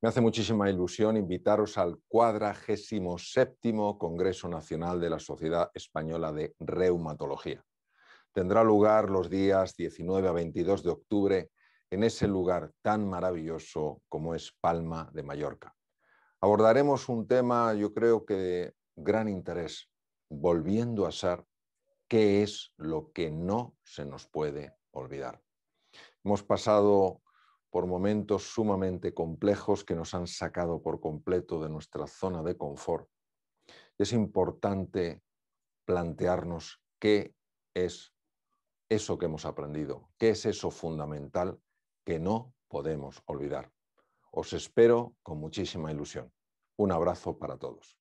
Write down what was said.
Me hace muchísima ilusión invitaros al 47 séptimo Congreso Nacional de la Sociedad Española de Reumatología. Tendrá lugar los días 19 a 22 de octubre en ese lugar tan maravilloso como es Palma de Mallorca. Abordaremos un tema, yo creo que de gran interés, volviendo a ser qué es lo que no se nos puede olvidar. Hemos pasado por momentos sumamente complejos que nos han sacado por completo de nuestra zona de confort. Es importante plantearnos qué es eso que hemos aprendido, qué es eso fundamental que no podemos olvidar. Os espero con muchísima ilusión. Un abrazo para todos.